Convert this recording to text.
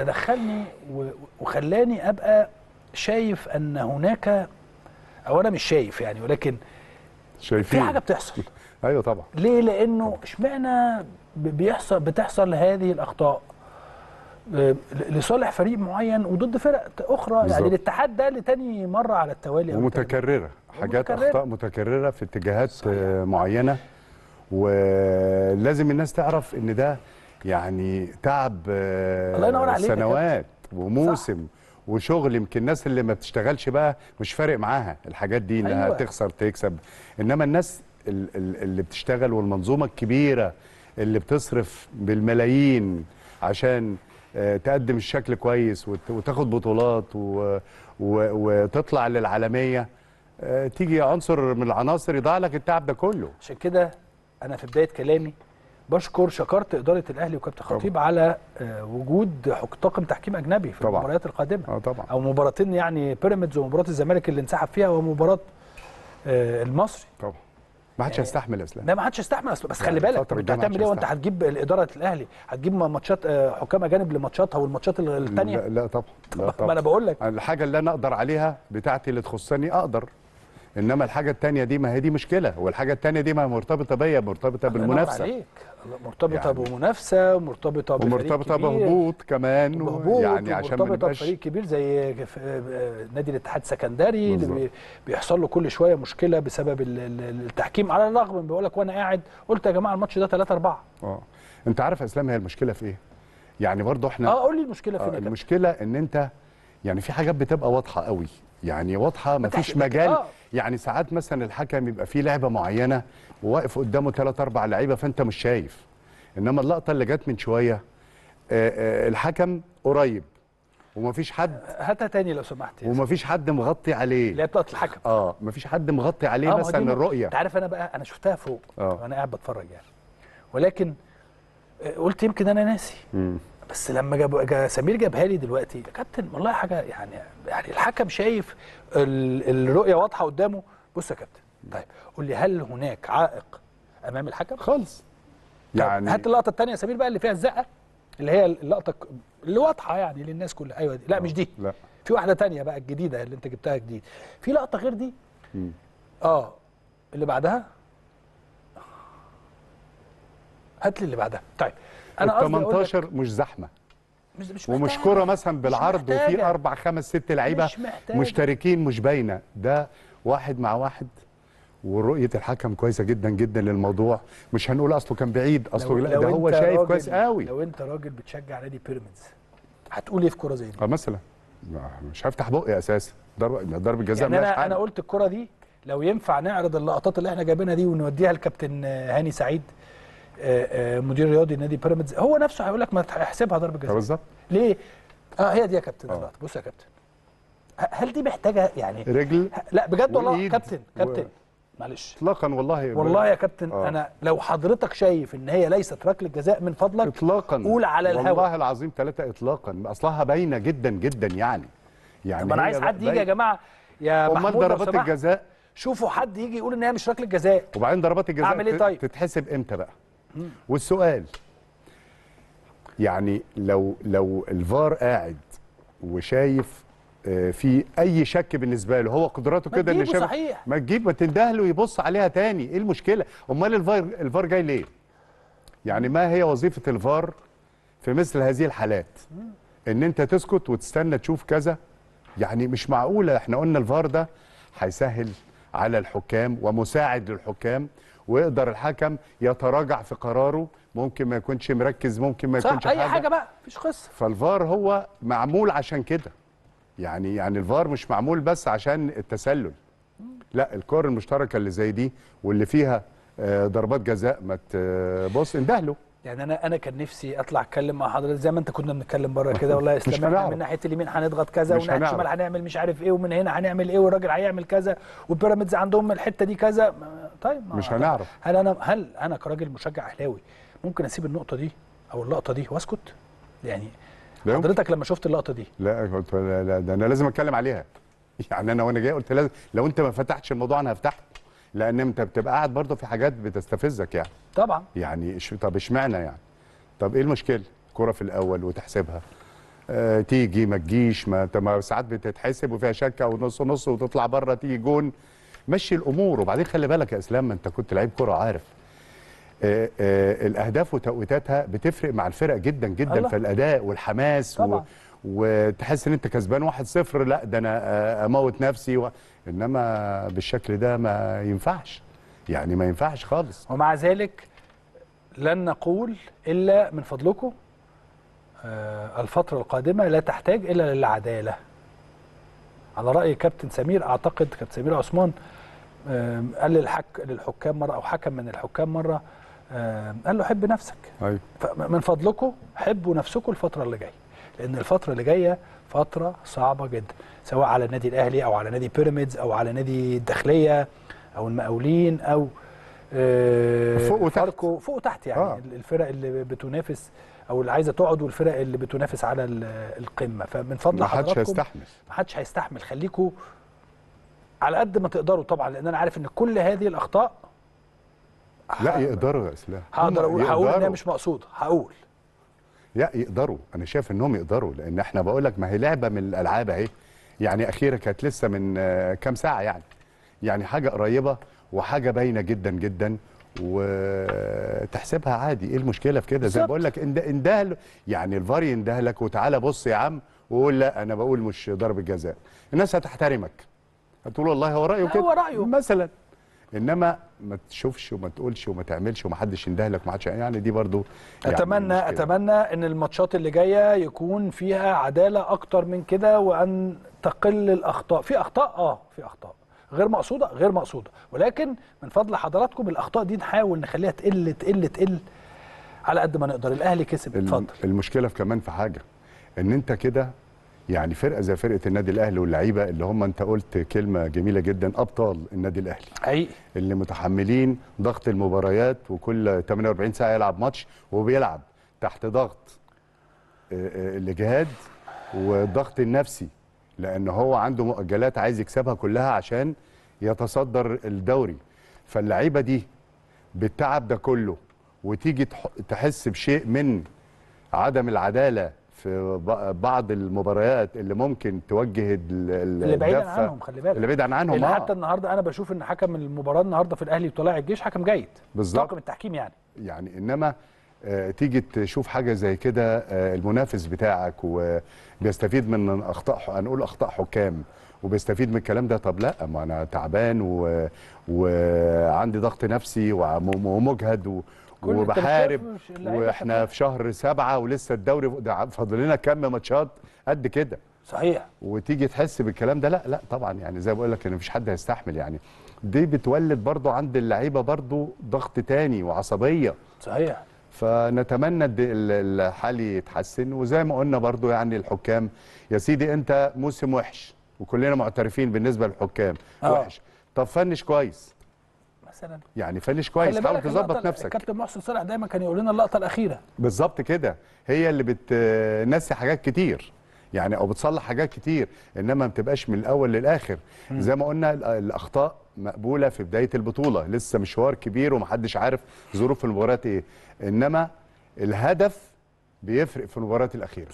تدخلني وخلاني ابقى شايف ان هناك او انا مش شايف يعني ولكن شايفين في حاجه بتحصل ايوه طبعا ليه لانه اشمعنى بيحصل بتحصل هذه الاخطاء آه، لصالح فريق معين وضد فرق اخرى بالزبط. يعني الاتحاد ده لتاني مره على التوالي ومتكرره حاجات ومتكررة. اخطاء متكرره في اتجاهات صحيح. معينه ولازم الناس تعرف ان ده يعني تعب آه، الله ينور عليك سنوات وموسم صح. وشغل يمكن الناس اللي ما بتشتغلش بقى مش فارق معاها الحاجات دي انها أيوة. تخسر تكسب انما الناس اللي بتشتغل والمنظومه الكبيره اللي بتصرف بالملايين عشان آه، تقدم الشكل كويس وتاخد بطولات وتطلع للعالميه آه، تيجي عنصر من العناصر يضيع لك التعب ده كله عشان كده انا في بدايه كلامي بشكر شكرت اداره الاهلي وكابتن خطيب طبعا. على آه، وجود طاقم تحكيم اجنبي في طبعا. المباريات القادمه آه، طبعا. او مباراتين يعني بيراميدز ومباراه الزمالك اللي انسحب فيها ومباراه آه، المصري طبعا ما حدش يعني هيستحمل اصلا لا ما حدش هيستحمل اصلا بس يعني خلي بالك انت هتعمل ايه وانت هتجيب اداره الاهلي هتجيب ماتشات حكام اجانب لماتشاتها والماتشات الثانيه لا, لا طبعا لا طبعا ما انا بقول لك الحاجه اللي انا اقدر عليها بتاعتي اللي تخصني اقدر انما الحاجه الثانيه دي ما هي دي مشكله والحاجه الثانيه دي ما مرتبطه بيا مرتبطه بالمنافسه عليك. مرتبطه يعني بمنافسه مرتبطه ومرتبطه بهبوط كمان بهبوط يعني عشان مرتبطه بفريق كبير زي آه، نادي الاتحاد السكندري اللي بيحصل له كل شويه مشكله بسبب التحكيم على الرغم من بيقول لك وانا قاعد قلت يا جماعه الماتش ده 3 4 اه انت عارف اسلام هي المشكله في ايه؟ يعني برضه احنا اه قول لي المشكله آه، فين آه المشكله ان انت يعني في حاجات بتبقى واضحه قوي يعني واضحه مفيش مجال آه. يعني ساعات مثلا الحكم يبقى فيه لعبه معينه وواقف قدامه ثلاث اربع لعيبه فانت مش شايف انما اللقطه اللي جت من شويه آه، آه، الحكم قريب ومفيش حد هاتها تاني لو سمحت يعني. ومفيش حد مغطي عليه لا بطاقه الحكم اه مفيش حد مغطي عليه آه مثلا الرؤيه انت عارف انا بقى انا شفتها فوق آه. وانا قاعد بتفرج يعني ولكن آه، قلت يمكن انا ناسي مم. بس لما جاب سمير جابها لي دلوقتي يا كابتن والله حاجه يعني يعني الحكم شايف الرؤيه واضحه قدامه بص يا كابتن طيب قول لي هل هناك عائق امام الحكم؟ خالص يعني هات اللقطه الثانيه يا سمير بقى اللي فيها الزقه اللي هي اللقطه اللي واضحه يعني للناس كلها ايوه دي. لا مش دي لا في واحده ثانيه بقى الجديده اللي انت جبتها جديد في لقطه غير دي م. اه اللي بعدها هات لي اللي بعدها طيب انا ال 18 مش زحمه مش مش ومش كره مثلا بالعرض وفي اربع خمس ست لعيبه مش مشتركين مش باينه ده واحد مع واحد ورؤيه الحكم كويسه جدا جدا للموضوع مش هنقول اصله كان بعيد اصله لا ده هو شايف كويس قوي لو انت راجل بتشجع نادي بيراميدز هتقول ايه في كره زي دي؟ اه مثلا مش هفتح بقي اساسا ضرب ضرب الجزاء يعني انا انا قلت الكره دي لو ينفع نعرض اللقطات اللي احنا جايبينها دي ونوديها لكابتن هاني سعيد آه، آه، مدير رياضي نادي بيراميدز هو نفسه هيقول لك ما تحسبها ضربه جزاء آه، بالظبط ليه؟ اه هي دي يا كابتن دلوقتي بص يا كابتن هل دي محتاجه يعني رجل لا بجد والله كابتن كابتن معلش اطلاقا والله والله يا كابتن آه. انا لو حضرتك شايف ان هي ليست ركله جزاء من فضلك اطلاقا قول على الهوا والله العظيم ثلاثه اطلاقا اصلها باينه جدا جدا يعني يعني طب انا عايز حد يجي يا جماعه يا محمود ضربات الجزاء شوفوا حد يجي يقول ان هي مش ركله جزاء وبعدين ضربات الجزاء اعمل ايه طيب تتحسب امتى بقى والسؤال يعني لو لو الفار قاعد وشايف آه، في اي شك بالنسبه له هو قدراته كده اللي شايف ما تجيب ما تندهله يبص عليها تاني ايه المشكله امال الفار الفار جاي ليه يعني ما هي وظيفه الفار في مثل هذه الحالات ان انت تسكت وتستنى تشوف كذا يعني مش معقوله احنا قلنا الفار ده هيسهل على الحكام ومساعد للحكام ويقدر الحكم يتراجع في قراره ممكن ما يكونش مركز ممكن ما يكونش صح حاجه اي حاجه بقى مفيش قصه فالفار هو معمول عشان كده يعني يعني الفار مش معمول بس عشان التسلل لا الكور المشتركه اللي زي دي واللي فيها آه، ضربات جزاء ما تبص انده له يعني انا انا كان نفسي اطلع اتكلم مع حضرتك زي ما انت كنا بنتكلم بره كده والله يا اسلام من ناحيه اليمين هنضغط كذا ومن ناحيه الشمال هنعمل مش عارف ايه ومن هنا هنعمل ايه والراجل هيعمل كذا وبيراميدز عندهم الحته دي كذا طيب مش هنعرف هل انا هل انا كراجل مشجع اهلاوي ممكن اسيب النقطه دي او اللقطه دي واسكت؟ يعني حضرتك لما شفت اللقطه دي لا قلت لا, لا ده انا لازم اتكلم عليها يعني انا وانا جاي قلت لازم لو انت ما فتحتش الموضوع انا هفتحه لان انت بتبقى قاعد برضه في حاجات بتستفزك يعني طبعا يعني طب اشمعنى يعني طب ايه المشكله كره في الاول وتحسبها آه تيجي ما تجيش ما ساعات بتتحسب وفيها شكه ونص نص وتطلع بره تيجي جون مشي الامور وبعدين خلي بالك يا اسلام ما انت كنت لعيب كره عارف آه آه الاهداف وتوقيتاتها بتفرق مع الفرق جدا جدا الله. في الاداء والحماس طبعا. و... وتحس ان انت كسبان 1-0 لا ده انا آه، اموت نفسي و... انما بالشكل ده ما ينفعش يعني ما ينفعش خالص ومع ذلك لن نقول الا من فضلكم آه، الفترة القادمة لا تحتاج إلا للعدالة على رأي كابتن سمير أعتقد كابتن سمير عثمان آه، قال للحك للحكام مرة أو حكم من الحكام مرة قال له حب نفسك أيوه. من فضلكم حبوا نفسكم الفترة اللي جاية لان الفتره اللي جايه فتره صعبه جدا سواء على النادي الاهلي او على نادي بيراميدز او على نادي الداخليه او المقاولين او آه، فوق وتحت فوق وتحت يعني آه. الفرق اللي بتنافس او اللي عايزه تقعد والفرق اللي بتنافس على القمه فمن فضل حضراتكم محدش هيستحمل محدش هيستحمل خليكم على قد ما تقدروا طبعا لان انا عارف ان كل هذه الاخطاء لا يقدروا يا اسلام هقدر اقول هقول ان هي مش مقصوده هقول لا يقدروا انا شايف انهم يقدروا لان احنا بقول لك ما هي لعبه من الالعاب اهي يعني اخيرا كانت لسه من آه، كام ساعه يعني يعني حاجه قريبه وحاجه باينه جدا جدا وتحسبها عادي ايه المشكله في كده زي بقول لك انده يعني الفار ينده لك وتعالى بص يا عم وقول لا انا بقول مش ضرب جزاء الناس هتحترمك هتقول والله هو رايه كده هو رايه مثلا انما ما تشوفش وما تقولش وما تعملش وما حدش يندهلك وما حدش يعني دي برضو يعني اتمنى مشكلة. اتمنى ان الماتشات اللي جايه يكون فيها عداله اكتر من كده وان تقل الاخطاء في اخطاء اه في اخطاء غير مقصوده غير مقصوده ولكن من فضل حضراتكم الاخطاء دي نحاول نخليها تقل تقل تقل على قد ما نقدر الاهلي كسب اتفضل المشكله في كمان في حاجه ان انت كده يعني فرقه زي فرقه النادي الاهلي واللعيبه اللي هم انت قلت كلمه جميله جدا ابطال النادي الاهلي أي. اللي متحملين ضغط المباريات وكل 48 ساعه يلعب ماتش وبيلعب تحت ضغط آه، آه، الاجهاد والضغط النفسي لان هو عنده مؤجلات عايز يكسبها كلها عشان يتصدر الدوري فاللعيبه دي بالتعب ده كله وتيجي تحس بشيء من عدم العداله في بعض المباريات اللي ممكن توجه اللي بعيد عنهم خلي بالك اللي بعيد عن عنهم اللي يعني آه. حتى النهارده انا بشوف ان حكم المباراه النهارده في الاهلي وطلائع الجيش حكم جيد بالظبط طاقم التحكيم يعني يعني انما آه، تيجي تشوف حاجه زي كده آه، المنافس بتاعك وبيستفيد من اخطاء هنقول اخطاء حكام وبيستفيد من الكلام ده طب لا ما انا تعبان و... وعندي ضغط نفسي ومجهد و... وبحارب واحنا في شهر سبعة ولسه الدوري فاضل لنا كم ماتشات قد كده صحيح وتيجي تحس بالكلام ده لا لا طبعا يعني زي ما بقول لك ان مفيش حد هيستحمل يعني دي بتولد برضو عند اللعيبه برضو ضغط تاني وعصبيه صحيح فنتمنى الحال يتحسن وزي ما قلنا برضو يعني الحكام يا سيدي انت موسم وحش وكلنا معترفين بالنسبه للحكام آه. وحش طب فنش كويس مثلا يعني فنش كويس حاول تظبط نفسك الكابتن محسن صالح دايما كان يقول لنا اللقطه الاخيره بالظبط كده هي اللي بتنسي حاجات كتير يعني او بتصلح حاجات كتير انما ما بتبقاش من الاول للاخر م. زي ما قلنا الاخطاء مقبوله في بدايه البطوله لسه مشوار كبير ومحدش عارف ظروف المباراه ايه انما الهدف بيفرق في المباراه الاخيره